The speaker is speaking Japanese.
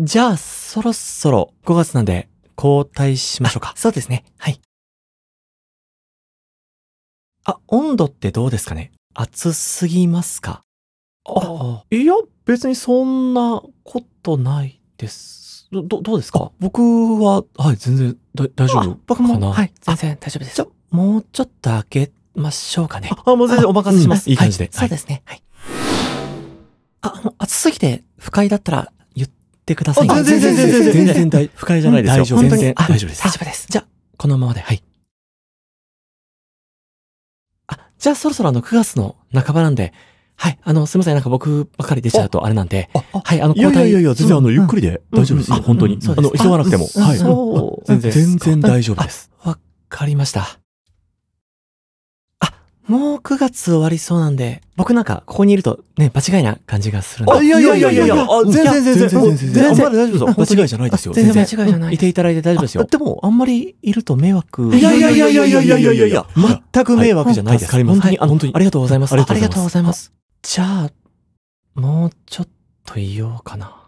じゃあ、そろそろ5月なんで交代しましょうか。そうですね。はい。あ、温度ってどうですかね暑すぎますかあ、いや、別にそんなことないです。ど、どうですか僕は、はい、全然大丈夫僕も、はい、全然大丈夫です。もうちょっと開けましょうかね。あ、もう全然お任せします。いい感じで。そうですね。はい。あ、暑すぎて不快だったらってください。全然全然全然全然大不快じゃないですよ。大丈夫大丈夫です。大丈夫です。じゃあ、このままで。はい。あ、じゃあそろそろあの9月の半ばなんで、はい。あの、すみません。なんか僕ばかり出ちゃうとあれなんで。はい。あの、交代。いやいやいや、全然あの、ゆっくりで大丈夫です。本当に。あの、急がなくても。はい。全然大丈夫です。わかりました。もう9月終わりそうなんで、僕なんかここにいるとね、間違いな感じがするんで。あ、いやいやいやいやいや、全然全然全然全然。全然大丈夫です間違いじゃないですよ。全然間違いじゃない。いていただいて大丈夫ですよ。でも、あんまりいると迷惑。いやいやいやいやいやいやいやいや全く迷惑じゃないです。本当に、あ本当に。ありがとうございます。ありがとうございます。じゃあ、もうちょっと言おうかな。